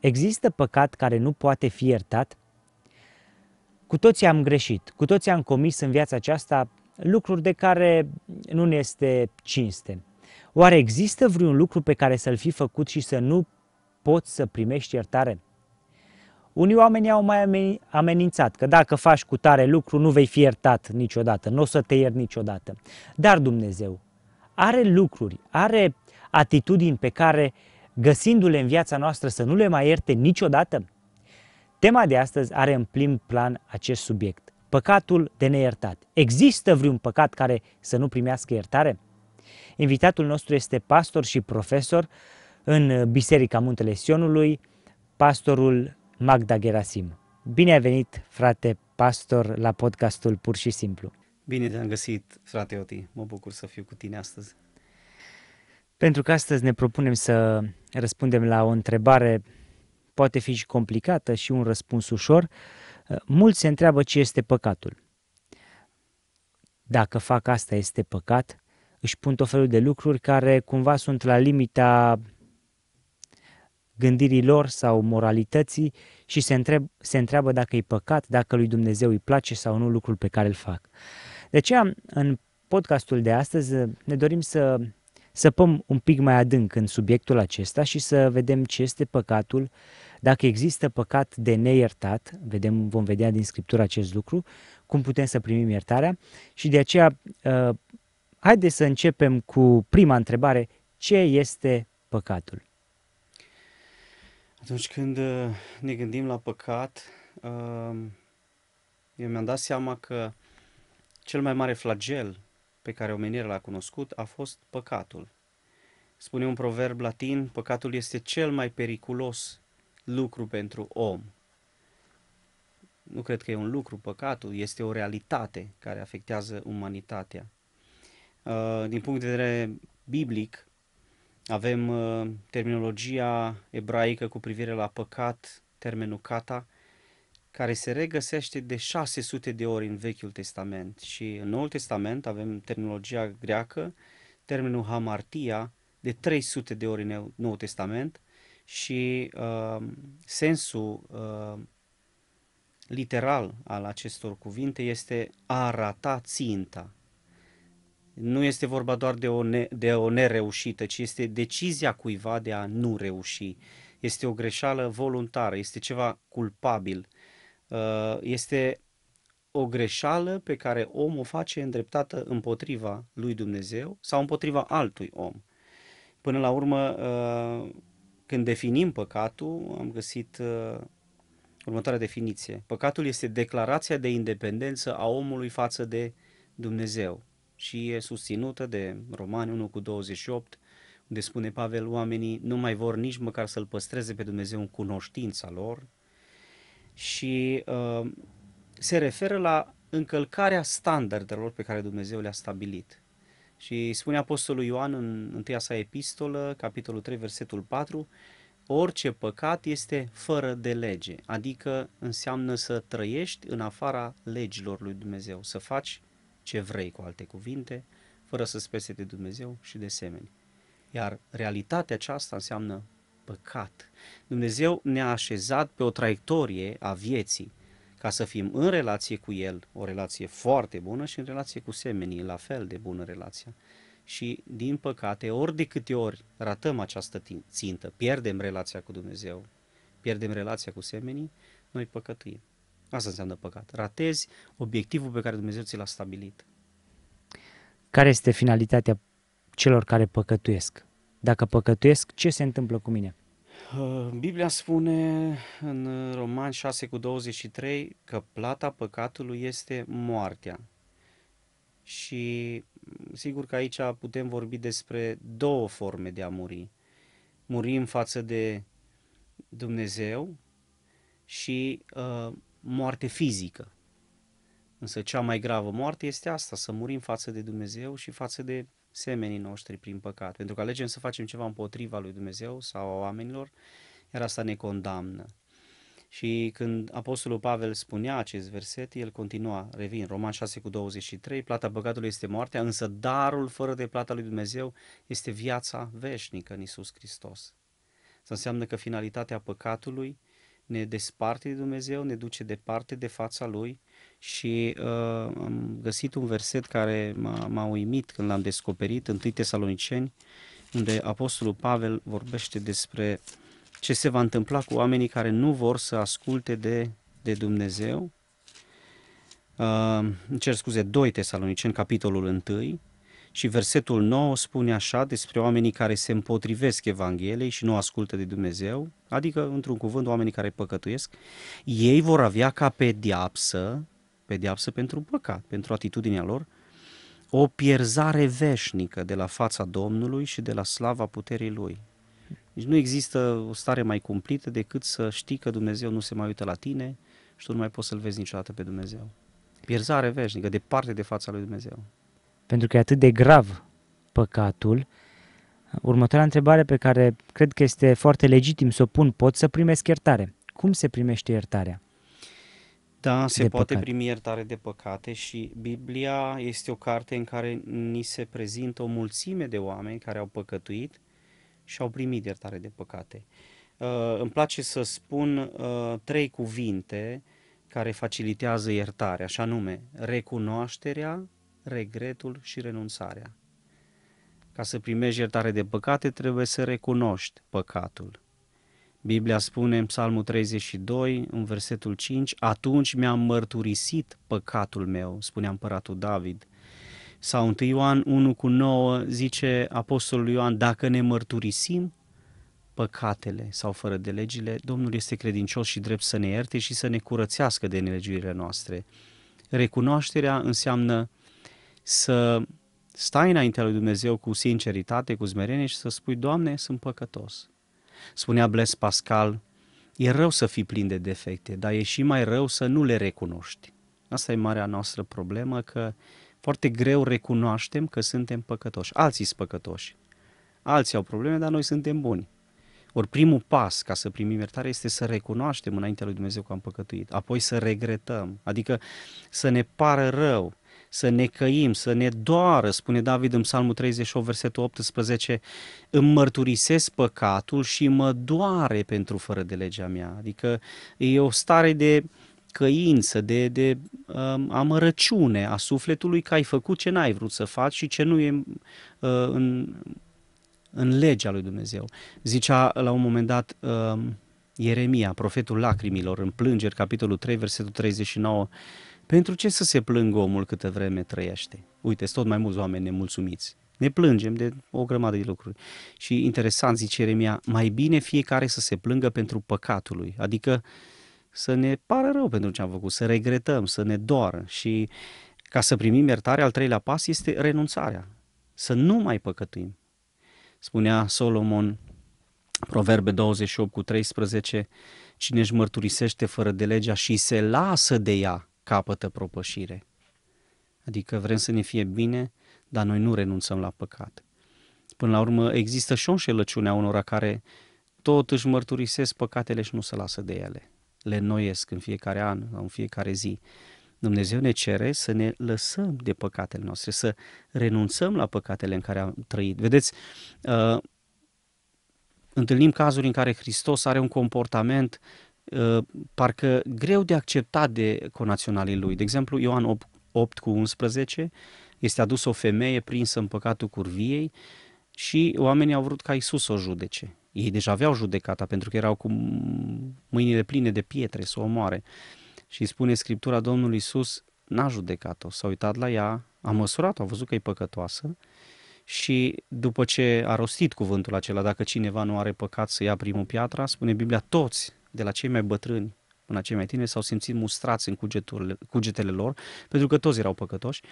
Există păcat care nu poate fi iertat? Cu toții am greșit, cu toții am comis în viața aceasta lucruri de care nu ne este cinste. Oare există vreun lucru pe care să-l fi făcut și să nu poți să primești iertare? Unii oameni au mai amenințat că dacă faci cu tare lucru nu vei fi iertat niciodată, nu o să te iert niciodată. Dar Dumnezeu are lucruri, are atitudini pe care găsindu-le în viața noastră să nu le mai ierte niciodată? Tema de astăzi are în plin plan acest subiect, păcatul de neiertat. Există vreun păcat care să nu primească iertare? Invitatul nostru este pastor și profesor în Biserica Muntele Sionului, pastorul Magda Gerasim. Bine ai venit, frate pastor, la podcastul Pur și Simplu. Bine te-am găsit, frate Oti. Mă bucur să fiu cu tine astăzi. Pentru că astăzi ne propunem să răspundem la o întrebare poate fi și complicată și un răspuns ușor, uh, mulți se întreabă ce este păcatul. Dacă fac asta este păcat, își pun tot felul de lucruri care cumva sunt la limita gândirii lor sau moralității și se, întreb, se întreabă dacă e păcat, dacă lui Dumnezeu îi place sau nu lucrul pe care îl fac. De aceea, în podcastul de astăzi, uh, ne dorim să săpăm un pic mai adânc în subiectul acesta și să vedem ce este păcatul, dacă există păcat de neiertat, vedem, vom vedea din Scriptură acest lucru, cum putem să primim iertarea și de aceea ă, haideți să începem cu prima întrebare, ce este păcatul? Atunci când ă, ne gândim la păcat, ă, eu mi-am dat seama că cel mai mare flagel pe care omenirea l-a cunoscut a fost păcatul. Spune un proverb latin, păcatul este cel mai periculos lucru pentru om. Nu cred că e un lucru păcatul, este o realitate care afectează umanitatea. Uh, din punct de vedere biblic, avem uh, terminologia ebraică cu privire la păcat, termenul kata, care se regăsește de 600 de ori în Vechiul Testament și în Noul Testament avem terminologia greacă, termenul hamartia, de 300 de ori în Noul Testament și uh, sensul uh, literal al acestor cuvinte este a arata ținta. Nu este vorba doar de o, ne, de o nereușită, ci este decizia cuiva de a nu reuși. Este o greșeală voluntară, este ceva culpabil Uh, este o greșeală pe care omul o face îndreptată împotriva lui Dumnezeu sau împotriva altui om. Până la urmă, uh, când definim păcatul, am găsit uh, următoarea definiție. Păcatul este declarația de independență a omului față de Dumnezeu și e susținută de Romani 1 cu 28, unde spune Pavel, oamenii nu mai vor nici măcar să-L păstreze pe Dumnezeu în cunoștința lor, și uh, se referă la încălcarea standardelor pe care Dumnezeu le-a stabilit. Și spune Apostolul Ioan în întâia sa epistolă, capitolul 3, versetul 4, orice păcat este fără de lege, adică înseamnă să trăiești în afara legilor lui Dumnezeu, să faci ce vrei, cu alte cuvinte, fără să spese de Dumnezeu și de semeni. Iar realitatea aceasta înseamnă păcat. Dumnezeu ne-a așezat pe o traiectorie a vieții ca să fim în relație cu El, o relație foarte bună și în relație cu semenii, la fel de bună relația. Și, din păcate, ori de câte ori ratăm această țintă, pierdem relația cu Dumnezeu, pierdem relația cu semenii, noi păcătuim. Asta înseamnă păcat. Ratezi obiectivul pe care Dumnezeu ți l-a stabilit. Care este finalitatea celor care păcătuiesc? Dacă păcătuiesc, ce se întâmplă cu mine? Uh, Biblia spune în Roman 6 cu 23 că plata păcatului este moartea. Și sigur că aici putem vorbi despre două forme de a muri. Murim față de Dumnezeu și uh, moarte fizică. Însă cea mai gravă moarte este asta, să murim față de Dumnezeu și față de semenii noștri prin păcat, pentru că alegem să facem ceva împotriva lui Dumnezeu sau a oamenilor, iar asta ne condamnă. Și când Apostolul Pavel spunea acest verset, el continua, revin, Roman 6 cu 23, plata păcatului este moartea, însă darul fără de plata lui Dumnezeu este viața veșnică în Isus Hristos. Să înseamnă că finalitatea păcatului ne desparte de Dumnezeu, ne duce departe de fața Lui, și uh, am găsit un verset care m-a, m-a uimit când l-am descoperit, în 1 Tesaloniceni, unde Apostolul Pavel vorbește despre ce se va întâmpla cu oamenii care nu vor să asculte de, de Dumnezeu. Uh, cer scuze, 2 Tesaloniceni, capitolul 1, și versetul 9 spune așa despre oamenii care se împotrivesc Evangheliei și nu ascultă de Dumnezeu, adică, într-un cuvânt, oamenii care păcătuiesc, ei vor avea ca pediapsă pedeapsă pentru păcat, pentru atitudinea lor, o pierzare veșnică de la fața Domnului și de la slava puterii Lui. Deci nu există o stare mai cumplită decât să știi că Dumnezeu nu se mai uită la tine și tu nu mai poți să-L vezi niciodată pe Dumnezeu. Pierzare veșnică, departe de fața lui Dumnezeu. Pentru că e atât de grav păcatul, următoarea întrebare pe care cred că este foarte legitim să o pun, pot să primesc iertare. Cum se primește iertarea? Da, se de poate păcate. primi iertare de păcate și Biblia este o carte în care ni se prezintă o mulțime de oameni care au păcătuit și au primit iertare de păcate. Uh, îmi place să spun uh, trei cuvinte care facilitează iertarea, așa nume, recunoașterea, regretul și renunțarea. Ca să primești iertare de păcate, trebuie să recunoști păcatul Biblia spune în Psalmul 32, în versetul 5, Atunci mi-am mărturisit păcatul meu, spunea împăratul David. Sau 1 Ioan 1 cu 9 zice Apostolul Ioan, dacă ne mărturisim păcatele sau fără de legile, Domnul este credincios și drept să ne ierte și să ne curățească de nelegiurile noastre. Recunoașterea înseamnă să stai înaintea lui Dumnezeu cu sinceritate, cu zmerenie și să spui, Doamne, sunt păcătos Spunea Blaise Pascal, e rău să fii plin de defecte, dar e și mai rău să nu le recunoști. Asta e marea noastră problemă, că foarte greu recunoaștem că suntem păcătoși. Alții sunt păcătoși. Alții au probleme, dar noi suntem buni. Ori primul pas ca să primim iertare este să recunoaștem înaintea lui Dumnezeu că am păcătuit, apoi să regretăm, adică să ne pară rău, să ne căim, să ne doară, spune David în Psalmul 38, versetul 18, îmi mărturisesc păcatul și mă doare pentru fără de legea mea. Adică e o stare de căință, de, de um, amărăciune a sufletului că ai făcut ce n-ai vrut să faci și ce nu e uh, în, în legea lui Dumnezeu. Zicea la un moment dat uh, Ieremia, profetul lacrimilor, în plângeri, capitolul 3, versetul 39, pentru ce să se plângă omul câtă vreme trăiește? Uite, sunt tot mai mulți oameni nemulțumiți. Ne plângem de o grămadă de lucruri. Și interesant, zice Remia, mai bine fiecare să se plângă pentru păcatul lui, adică să ne pară rău pentru ce am făcut, să regretăm, să ne doară și ca să primim iertare, al treilea pas este renunțarea, să nu mai păcătuim. Spunea Solomon, Proverbe 28 cu 13, cine își mărturisește fără de legea și se lasă de ea, capătă propășire. Adică vrem să ne fie bine, dar noi nu renunțăm la păcat. Până la urmă există și o înșelăciune a unora care tot își mărturisesc păcatele și nu se lasă de ele. Le noiesc în fiecare an, în fiecare zi. Dumnezeu ne cere să ne lăsăm de păcatele noastre, să renunțăm la păcatele în care am trăit. Vedeți, uh, întâlnim cazuri în care Hristos are un comportament Uh, parcă greu de acceptat de conaționalii lui. De exemplu, Ioan 8 cu 11 este adus o femeie prinsă în păcatul curviei și oamenii au vrut ca Isus o judece. Ei deja aveau judecata pentru că erau cu mâinile pline de pietre să o omoare. Și spune Scriptura Domnului Isus n-a judecat-o, s-a uitat la ea, a măsurat-o, a văzut că e păcătoasă și după ce a rostit cuvântul acela, dacă cineva nu are păcat să ia primul piatra, spune Biblia, toți de la cei mai bătrâni până la cei mai tineri, s-au simțit mustrați în cugeturile, cugetele lor, pentru că toți erau păcătoși,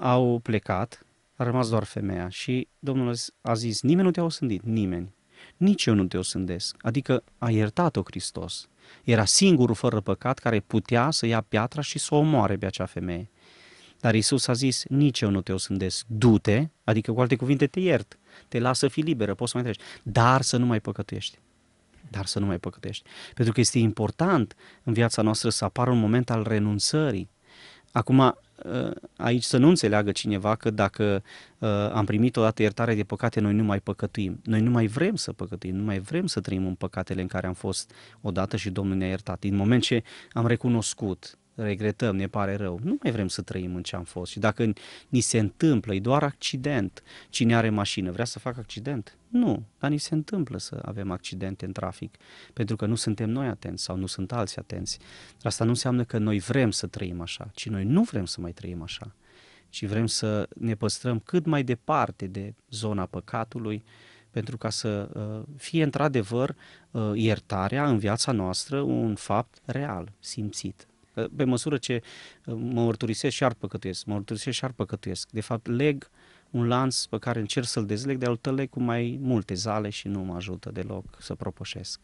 au plecat, a rămas doar femeia și Domnul a zis, nimeni nu te-a osândit, nimeni, nici eu nu te osândesc, adică a iertat-o Hristos. Era singurul fără păcat care putea să ia piatra și să o omoare pe acea femeie. Dar Isus a zis, nici eu nu te osândesc, du-te, adică cu alte cuvinte te iert, te lasă fi liberă, poți să mai treci, dar să nu mai păcătuiești dar să nu mai păcătești. Pentru că este important în viața noastră să apară un moment al renunțării. Acum, uh, aici să nu înțeleagă cineva că dacă uh, am primit odată iertare de păcate, noi nu mai păcătuim. Noi nu mai vrem să păcătuim, nu mai vrem să trăim în păcatele în care am fost odată și Domnul ne-a iertat. Din moment ce am recunoscut regretăm, ne pare rău. Nu mai vrem să trăim în ce am fost. Și dacă ni se întâmplă, e doar accident. Cine are mașină vrea să facă accident? Nu, dar ni se întâmplă să avem accidente în trafic, pentru că nu suntem noi atenți sau nu sunt alții atenți. Dar asta nu înseamnă că noi vrem să trăim așa, ci noi nu vrem să mai trăim așa, ci vrem să ne păstrăm cât mai departe de zona păcatului, pentru ca să uh, fie într-adevăr uh, iertarea în viața noastră un fapt real, simțit. Pe măsură ce uh, mă mărturisesc și ar păcătuiesc, mă mărturisesc și ar păcătuiesc. De fapt, leg un lanț pe care încerc să-l dezleg, dar altă leg cu mai multe zale și nu mă ajută deloc să propășesc.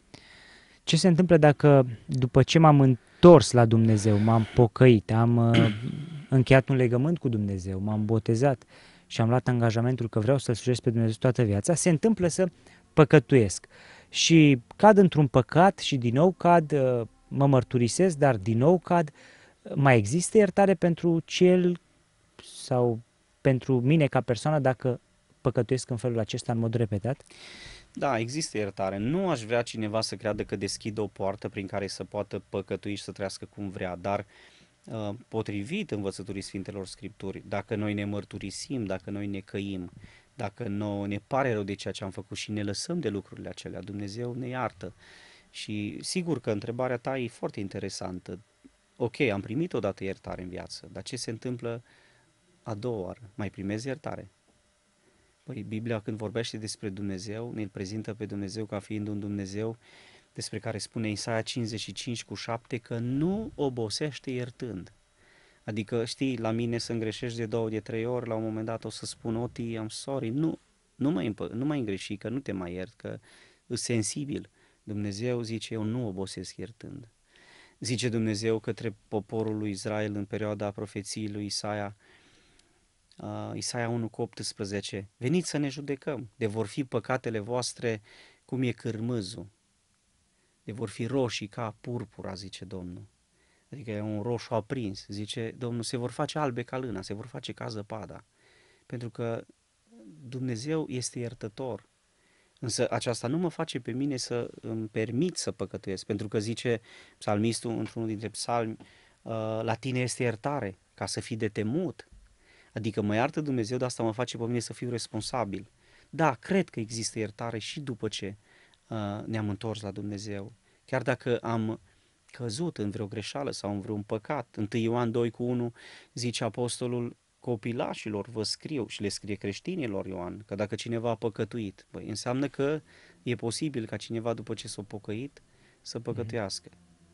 Ce se întâmplă dacă, după ce m-am întors la Dumnezeu, m-am pocăit, am uh, încheiat un legământ cu Dumnezeu, m-am botezat și am luat angajamentul că vreau să-L slujesc pe Dumnezeu toată viața, se întâmplă să păcătuiesc și cad într-un păcat și din nou cad uh, mă mărturisesc, dar din nou cad, mai există iertare pentru cel sau pentru mine ca persoană dacă păcătuiesc în felul acesta în mod repetat? Da, există iertare. Nu aș vrea cineva să creadă că deschide o poartă prin care să poată păcătui și să trăiască cum vrea, dar uh, potrivit învățăturii Sfintelor Scripturi, dacă noi ne mărturisim, dacă noi ne căim, dacă noi ne pare rău de ceea ce am făcut și ne lăsăm de lucrurile acelea, Dumnezeu ne iartă. Uh, și sigur că întrebarea ta e foarte interesantă. Ok, am primit odată iertare în viață, dar ce se întâmplă a doua oară? Mai primezi iertare? Păi Biblia când vorbește despre Dumnezeu, ne prezintă pe Dumnezeu ca fiind un Dumnezeu despre care spune Isaia 55 cu 7 că nu obosește iertând. Adică, știi, la mine să îngreșești de două, de trei ori, la un moment dat o să spun, Oti, oh, am sorry, nu, nu mai, nu mai îngreși, că nu te mai iert, că e sensibil. Dumnezeu zice, eu nu obosesc iertând. Zice Dumnezeu către poporul lui Israel în perioada profeției lui Isaia, uh, Isaia 1 cu 18, veniți să ne judecăm, de vor fi păcatele voastre cum e cârmâzul, de vor fi roșii ca purpura, zice Domnul. Adică e un roșu aprins, zice Domnul, se vor face albe ca lâna, se vor face ca zăpada. Pentru că Dumnezeu este iertător Însă aceasta nu mă face pe mine să îmi permit să păcătuiesc, pentru că zice psalmistul într-unul dintre psalmi, ă, la tine este iertare, ca să fii de temut. Adică mă iartă Dumnezeu, dar asta mă face pe mine să fiu responsabil. Da, cred că există iertare și după ce ă, ne-am întors la Dumnezeu. Chiar dacă am căzut în vreo greșeală sau în vreun păcat. 1 Ioan 2 cu 1 zice apostolul, copilașilor vă scriu și le scrie creștinilor Ioan, că dacă cineva a păcătuit, băi, înseamnă că e posibil ca cineva după ce s-a pocăit să mhm. păcătuiască.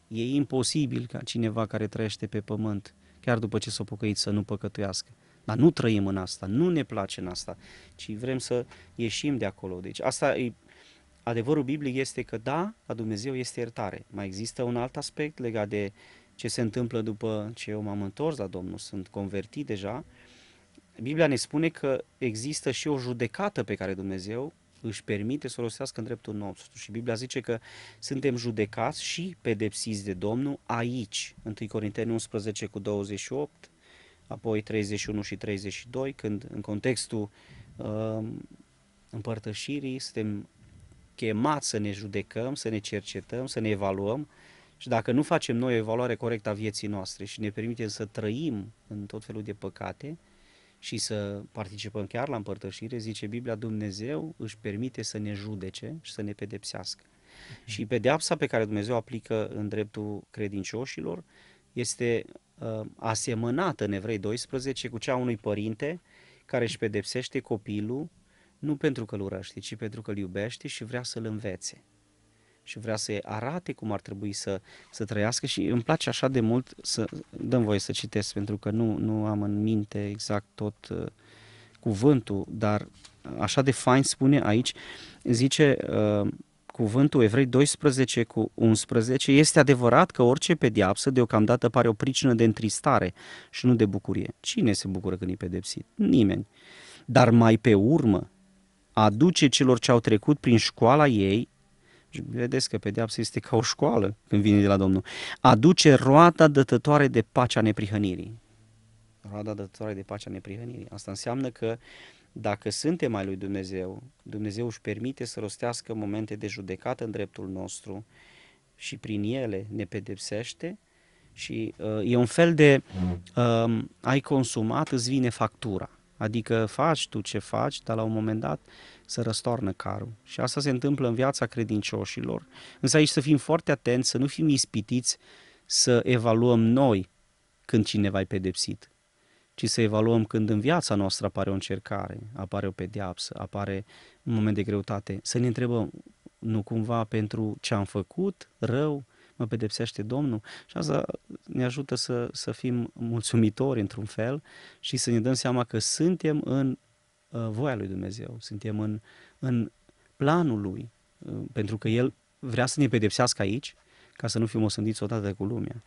E imposibil ca cineva care trăiește pe pământ, chiar după ce s-a pocăit, să nu păcătuiască. Dar nu trăim în asta, nu ne place în asta, ci vrem să ieșim de acolo. Deci asta e adevărul biblic este că da, la Dumnezeu este iertare. Mai există un alt aspect legat de ce se întâmplă după ce eu m-am întors la Domnul, sunt convertit deja, Biblia ne spune că există și o judecată pe care Dumnezeu își permite să o rostească în dreptul nostru. Și Biblia zice că suntem judecați și pedepsiți de Domnul aici. 1 Corinteni 11 cu 28, apoi 31 și 32, când în contextul uh, împărtășirii suntem chemați să ne judecăm, să ne cercetăm, să ne evaluăm uh, și dacă nu facem noi o evaluare corectă a vieții noastre și ne permitem să trăim în tot felul de păcate și să participăm chiar la împărtășire, zice Biblia, Dumnezeu își permite să ne judece și să ne pedepsească. Mm-hmm. Și pedeapsa pe care Dumnezeu aplică în dreptul credincioșilor este uh, asemănată în Evrei 12 cu cea unui părinte care își pedepsește copilul nu pentru că îl urăște, ci pentru că îl iubește și vrea să-l învețe și vrea să arate cum ar trebui să, să trăiască și îmi place așa de mult să dăm voie să citesc pentru că nu, nu am în minte exact tot uh, cuvântul, dar așa de fain spune aici, zice uh, cuvântul Evrei 12 cu 11, este adevărat că orice pediapsă deocamdată pare o pricină de întristare și nu de bucurie. Cine se bucură când e pedepsit? Nimeni. Dar mai pe urmă, aduce celor ce au trecut prin școala ei și vedeți că pedeapsa este ca o școală când vine de la Domnul. Aduce roata dătătoare de pacea neprihănirii. Roada dătătoare de pacea neprihănirii. Asta înseamnă că dacă suntem mai lui Dumnezeu, Dumnezeu își permite să rostească momente de judecată în dreptul nostru și prin ele ne pedepsește și uh, e un fel de uh, ai consumat, îți vine factura. Adică faci tu ce faci, dar la un moment dat să răstoarnă carul. Și asta se întâmplă în viața credincioșilor. Însă aici să fim foarte atenți, să nu fim ispitiți să evaluăm noi când cineva e pedepsit, ci să evaluăm când în viața noastră apare o încercare, apare o pedeapsă, apare un moment de greutate. Să ne întrebăm, nu cumva pentru ce am făcut rău, mă pedepsește Domnul. Și asta ne ajută să, să fim mulțumitori într-un fel și să ne dăm seama că suntem în uh, voia lui Dumnezeu, suntem în, în planul lui, uh, pentru că El vrea să ne pedepsească aici, ca să nu fim osândiți odată cu lumea.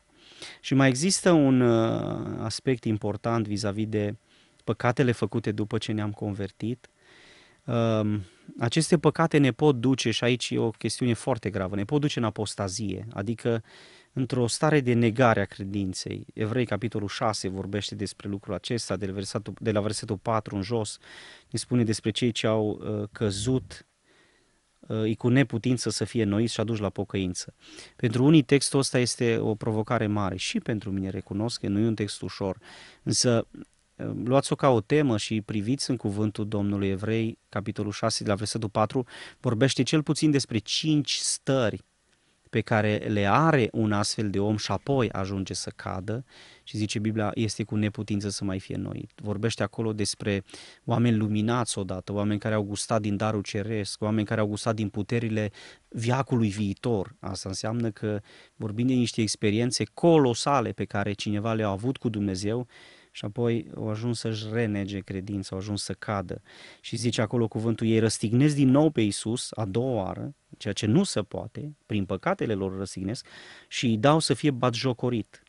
Și mai există un uh, aspect important vis-a-vis de păcatele făcute după ce ne-am convertit. Uh, aceste păcate ne pot duce, și aici e o chestiune foarte gravă, ne pot duce în apostazie, adică într-o stare de negare a credinței. Evrei, capitolul 6, vorbește despre lucrul acesta, de la versetul, de la versetul 4 în jos, ne spune despre cei ce au uh, căzut îi uh, cu neputință să fie noiți și aduși la pocăință. Pentru unii textul ăsta este o provocare mare și pentru mine recunosc că nu e un text ușor, însă Ehm, luați-o ca o temă și priviți în cuvântul Domnului Evrei, capitolul 6, de la versetul 4, vorbește cel puțin despre cinci stări pe care le are un astfel de om și apoi ajunge să cadă și zice Biblia este cu neputință să mai fie noi. Vorbește acolo despre oameni luminați odată, oameni care au gustat din darul ceresc, oameni care au gustat din puterile viacului viitor. Asta înseamnă că vorbim de niște experiențe colosale pe care cineva le-a avut cu Dumnezeu și apoi au ajuns să-și renege credința, au ajuns să cadă. Și zice acolo cuvântul, ei răstignesc din nou pe Isus a doua oară, ceea ce nu se poate, prin păcatele lor răstignesc, și îi dau să fie batjocorit.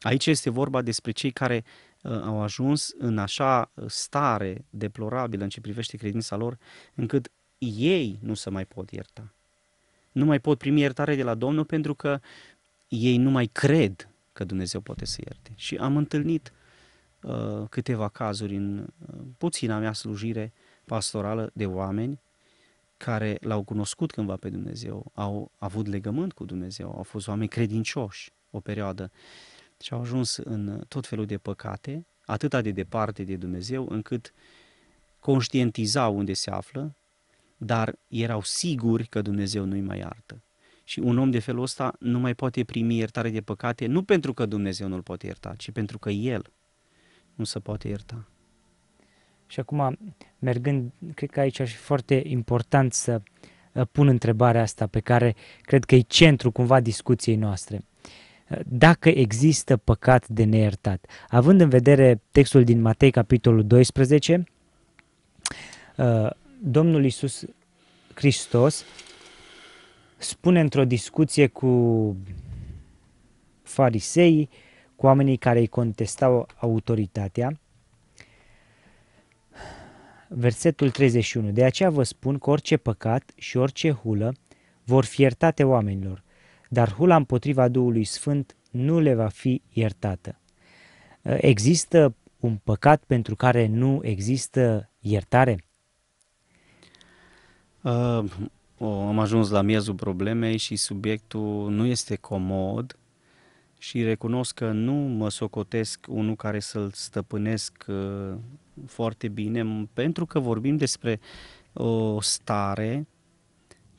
Aici este vorba despre cei care uh, au ajuns în așa stare deplorabilă în ce privește credința lor, încât ei nu se mai pot ierta. Nu mai pot primi iertare de la Domnul pentru că ei nu mai cred că Dumnezeu poate să ierte. Și am întâlnit Uh, câteva cazuri în uh, puțina mea slujire pastorală de oameni care l-au cunoscut cândva pe Dumnezeu, au avut legământ cu Dumnezeu, au fost oameni credincioși o perioadă și au ajuns în tot felul de păcate, atâta de departe de Dumnezeu, încât conștientizau unde se află, dar erau siguri că Dumnezeu nu-i mai iartă. Și un om de felul ăsta nu mai poate primi iertare de păcate, nu pentru că Dumnezeu nu-l poate ierta, ci pentru că el nu se poate ierta. Și acum, mergând, cred că aici e foarte important să uh, pun întrebarea asta pe care cred că e centru cumva discuției noastre. Uh, dacă există păcat de neiertat, având în vedere textul din Matei, capitolul 12, uh, Domnul Isus Hristos spune într-o discuție cu fariseii cu oamenii care îi contestau autoritatea. Versetul 31. De aceea vă spun că orice păcat și orice hulă vor fi iertate oamenilor, dar hula împotriva Duhului Sfânt nu le va fi iertată. Există un păcat pentru care nu există iertare? Uh, am ajuns la miezul problemei și subiectul nu este comod, și recunosc că nu mă socotesc unul care să-l stăpânesc uh, foarte bine, pentru că vorbim despre uh, o stare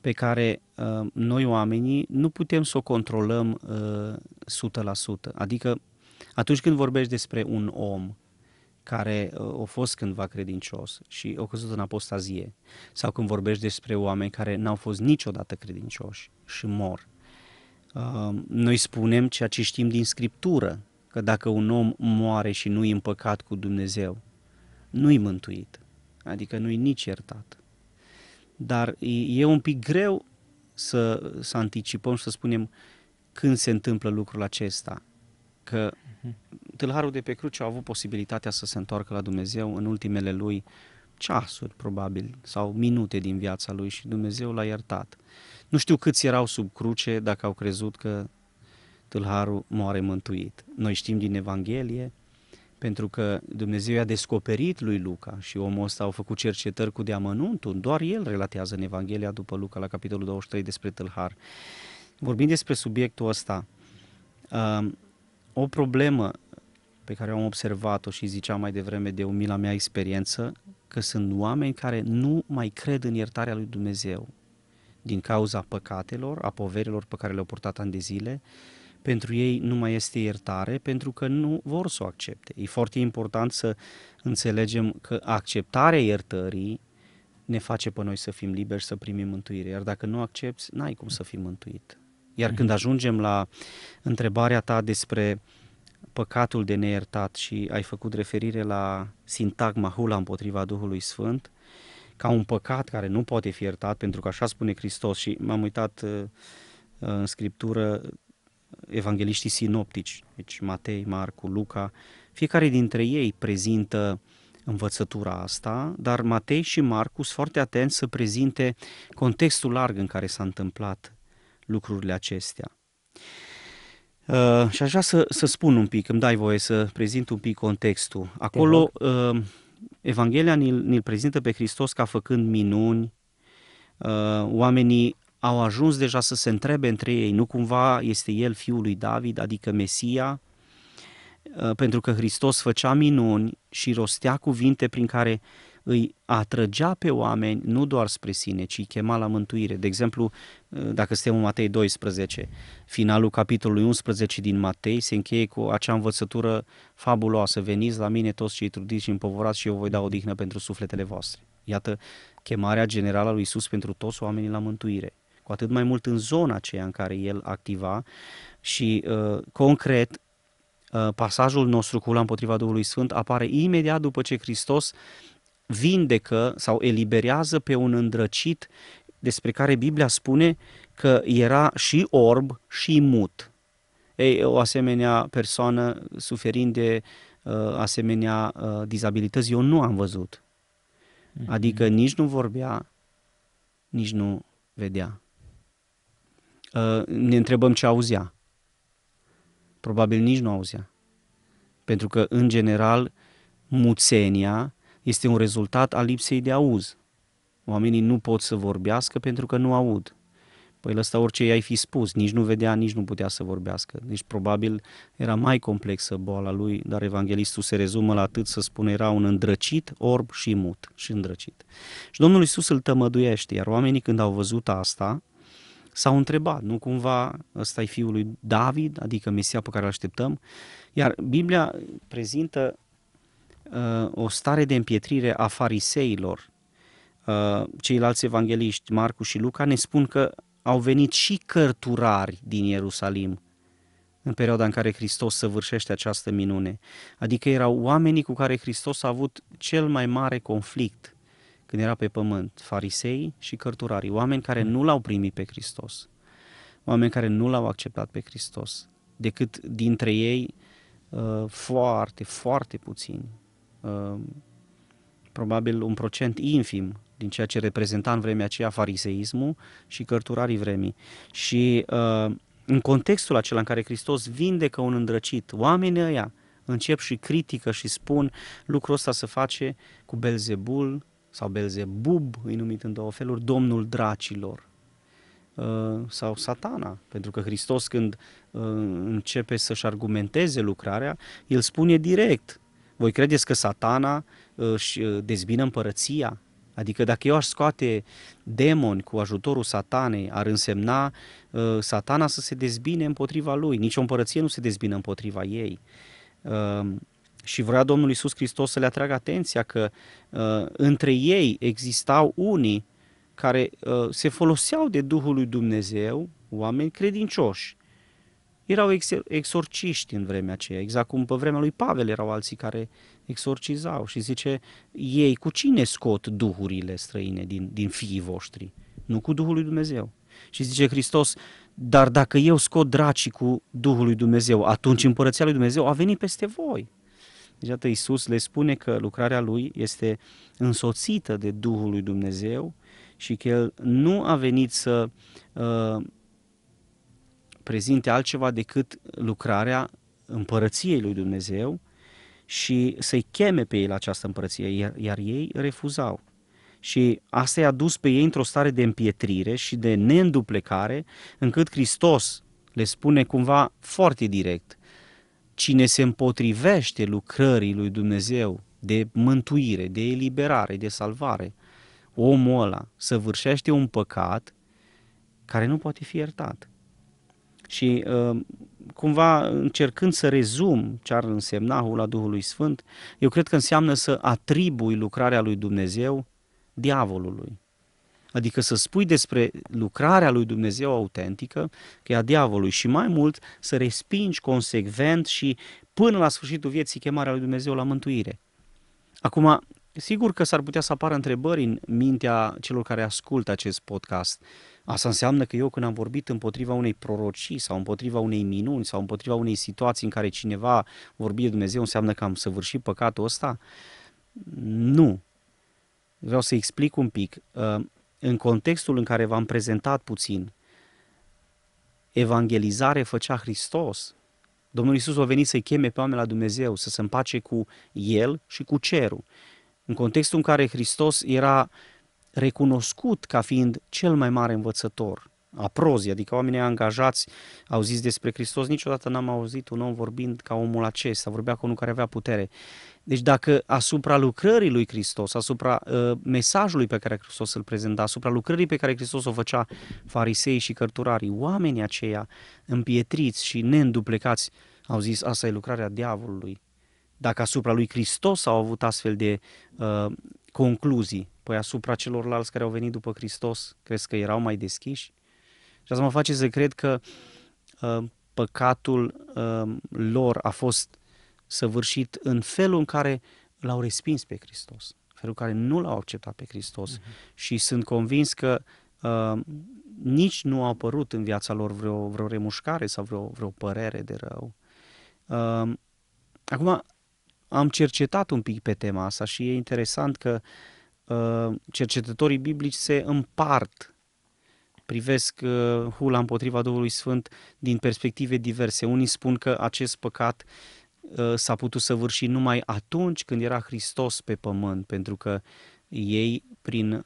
pe care uh, noi oamenii nu putem să o controlăm 100%. Adică atunci când vorbești despre un om care a fost cândva credincios și a căzut în apostazie, sau când vorbești despre oameni care n-au fost niciodată credincioși și mor, Um, noi spunem ceea ce știm din Scriptură, că dacă un om moare și nu i împăcat cu Dumnezeu, nu-i mântuit, adică nu-i nici iertat. Dar e un pic greu să, să anticipăm și să spunem când se întâmplă lucrul acesta. Că tâlharul de pe cruce a avut posibilitatea să se întoarcă la Dumnezeu în ultimele lui ceasuri, probabil, sau minute din viața lui și Dumnezeu l-a iertat. Uh, nu știu câți erau sub cruce dacă au crezut că tâlharul moare mântuit. Noi știm din Evanghelie, pentru că Dumnezeu i-a descoperit lui Luca și omul ăsta au făcut cercetări cu deamănuntul, doar el relatează în Evanghelia după Luca la capitolul 23 despre tâlhar. Vorbind despre subiectul ăsta, um, o problemă pe care am observat-o și ziceam mai devreme de umila mea experiență, că sunt oameni care nu mai cred în iertarea lui Dumnezeu, din cauza păcatelor, a poverilor pe care le-au purtat ani de zile, pentru ei nu mai este iertare pentru că nu vor să o accepte. E foarte important să înțelegem că acceptarea iertării ne face pe noi să fim liberi, să primim mântuire. Iar dacă nu accepti, n-ai cum să fii mântuit. Iar când mhm. ajungem la întrebarea ta despre păcatul de neiertat și ai făcut referire la sintagma hula împotriva Duhului Sfânt, ca un păcat care nu poate fi iertat, pentru că așa spune Hristos și m-am uitat uh, uh, în scriptură evangeliștii sinoptici, deci Matei, Marcu, Luca, fiecare dintre ei prezintă învățătura asta, dar Matei și Marcu sunt foarte atenți să prezinte contextul larg în care s-a întâmplat lucrurile acestea. Uh, și aș vrea să, să spun un pic, îmi dai voie să prezint un pic contextul. Acolo uh, Evanghelia ne-l prezintă pe Hristos ca făcând minuni, uh, oamenii au ajuns deja să se întrebe între ei, nu cumva este el fiul lui David, adică Mesia, uh, pentru că Hristos făcea minuni și rostea cuvinte prin care îi atrăgea pe oameni nu doar spre sine, ci îi chema la mântuire. De exemplu, dacă suntem în Matei 12, finalul capitolului 11 din Matei se încheie cu acea învățătură fabuloasă, veniți la mine toți cei trudiți și împovorați și eu voi da odihnă pentru sufletele voastre. Iată chemarea generală a lui Isus pentru toți oamenii la mântuire cu atât mai mult în zona aceea în care el activa și uh, concret uh, pasajul nostru cu la împotriva Duhului Sfânt apare imediat după ce Hristos uh, vindecă sau eliberează pe un îndrăcit despre care Biblia spune că era și orb și mut. Ei, o asemenea persoană suferind de uh, asemenea uh, dizabilități, eu nu am văzut. Mm-hmm. Adică nici nu vorbea, nici nu vedea. Uh, ne întrebăm ce auzea. Probabil nici nu auzea. Pentru că, în general, muțenia este un rezultat al lipsei de auz. Oamenii nu pot să vorbească pentru că nu aud. Păi lăsta orice i-ai fi spus, nici nu vedea, nici nu putea să vorbească. Deci probabil era mai complexă boala lui, dar evanghelistul se rezumă la atât să spună era un îndrăcit, orb și mut și îndrăcit. Și Domnul Isus îl tămăduiește, iar oamenii când au văzut asta, s-au întrebat, nu cumva ăsta e fiul lui David, adică Mesia pe care îl așteptăm? Iar Biblia prezintă Uh, o stare de împietrire a fariseilor. Uh, ceilalți evangeliști, Marcu și Luca, ne spun că au venit și cărturari din Ierusalim în perioada în care Hristos săvârșește această minune. Adică erau oamenii cu care Hristos a avut cel mai mare conflict când era pe pământ, farisei și cărturarii, oameni care nu l-au primit pe Hristos, oameni care nu l-au acceptat pe Hristos, decât dintre ei uh, foarte, foarte puțini Ehm, probabil un procent infim din ceea ce reprezenta în vremea aceea fariseismul și cărturarii vremii. Și ehm, în contextul acela în care Hristos vindecă un îndrăcit, oamenii ăia încep și critică și spun lucrul ăsta se face cu Belzebul sau Belzebub, îi numit în două feluri, domnul dracilor ehm, sau satana, pentru că Hristos când începe să-și argumenteze lucrarea, el spune direct, voi credeți că satana uh, își uh, dezbină împărăția? Adică dacă eu aș scoate demoni cu ajutorul satanei, ar însemna uh, satana să se dezbine împotriva lui. Nici o împărăție nu se dezbină împotriva ei. Uh, și vrea Domnul Isus Hristos să le atragă atenția că uh, între ei existau unii care uh, se foloseau de Duhul lui Dumnezeu, oameni credincioși, erau ex- exorciști în vremea aceea, exact cum pe vremea lui Pavel erau alții care exorcizau și zice, ei cu cine scot duhurile străine din, din fiii voștri? Nu cu Duhul lui Dumnezeu. Și zice Hristos, dar dacă eu scot dracii cu Duhul lui Dumnezeu, atunci împărăția lui Dumnezeu a venit peste voi. Deci atât Iisus le spune că lucrarea lui este însoțită de Duhul lui Dumnezeu și că el nu a venit să uh, prezinte altceva decât lucrarea împărăției lui Dumnezeu și să-i cheme pe ei la această împărăție, iar, iar ei refuzau. Și asta i-a dus pe ei într-o stare de împietrire și de neînduplecare, încât Hristos le spune cumva foarte direct, cine se împotrivește lucrării lui Dumnezeu de mântuire, de eliberare, de salvare, omul ăla săvârșește un păcat care nu poate fi iertat. Și uh, cumva încercând să rezum ce ar însemna hula Duhului Sfânt, eu cred că înseamnă să atribui lucrarea lui Dumnezeu diavolului. Adică să spui despre lucrarea lui Dumnezeu autentică, că e a diavolului, și mai mult să respingi consecvent și până la sfârșitul vieții chemarea lui Dumnezeu la mântuire. Acum, sigur că s-ar putea să apară întrebări în mintea celor care ascultă acest podcast. Asta înseamnă că eu când am vorbit împotriva unei prorocii sau împotriva unei minuni sau împotriva unei situații în care cineva vorbi de Dumnezeu, înseamnă că am săvârșit păcatul ăsta? Nu. Vreau să explic un pic. Ă, în contextul în care v-am prezentat puțin, evangelizare făcea Hristos. Domnul Isus a venit să-i cheme pe oameni la Dumnezeu, să se împace cu El și cu cerul. În contextul în care Hristos era uh, recunoscut ca fiind cel mai mare învățător a prozii, adică oamenii angajați au zis despre Hristos, niciodată n-am auzit un om vorbind ca omul acesta, vorbea cu unul care avea putere. Deci dacă asupra lucrării lui Hristos, asupra uh, mesajului pe care Hristos îl prezenta, asupra lucrării pe care Hristos o făcea farisei și cărturarii, oamenii aceia împietriți și neînduplecați au zis asta e lucrarea diavolului. Dacă asupra lui Hristos au avut astfel de uh, concluzii, Păi asupra celorlalți care au venit după Hristos, crezi că erau mai deschiși? Și asta mă face să cred că uh, păcatul uh, lor a fost săvârșit în felul în care l-au respins pe Hristos, felul în care nu l-au acceptat pe Hristos. Uh-huh. Și sunt convins că uh, nici nu a apărut în viața lor vreo, vreo remușcare sau vreo, vreo părere de rău. Uh, acum, am cercetat un pic pe tema asta și e interesant că uh, Uh, cercetătorii biblici se împart, privesc uh, hula împotriva Duhului Sfânt din perspective diverse. Unii spun că acest păcat uh, s-a putut săvârși numai atunci când era Hristos pe pământ, pentru că ei, prin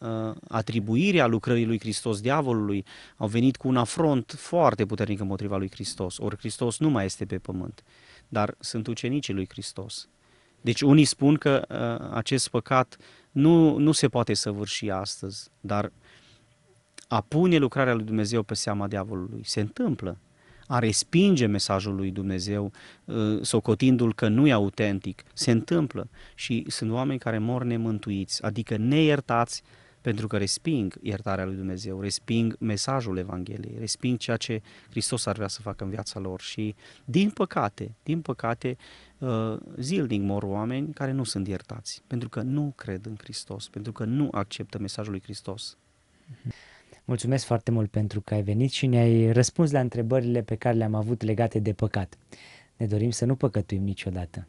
atribuirea lucrării lui Hristos diavolului, au venit cu un afront foarte puternic împotriva lui Hristos. Ori Hristos nu mai este pe pământ, dar sunt ucenicii lui Hristos. Deci unii spun că uh, acest păcat nu, nu se poate săvârși astăzi, dar a pune lucrarea lui Dumnezeu pe seama diavolului se întâmplă. A respinge mesajul lui Dumnezeu, uh, socotindu-l că nu e autentic, se întâmplă. Și sunt oameni care mor nemântuiți, adică neiertați, pentru că resping iertarea lui Dumnezeu, resping mesajul Evangheliei, resping ceea ce Hristos ar vrea să facă în viața lor și, din păcate, din păcate, uh, zilnic mor oameni care nu sunt iertați, pentru că nu cred în Hristos, pentru că nu acceptă mesajul lui Hristos. Mulțumesc foarte mult pentru că ai venit și ne-ai răspuns la întrebările pe care le-am avut legate de păcat. Ne dorim să nu păcătuim niciodată.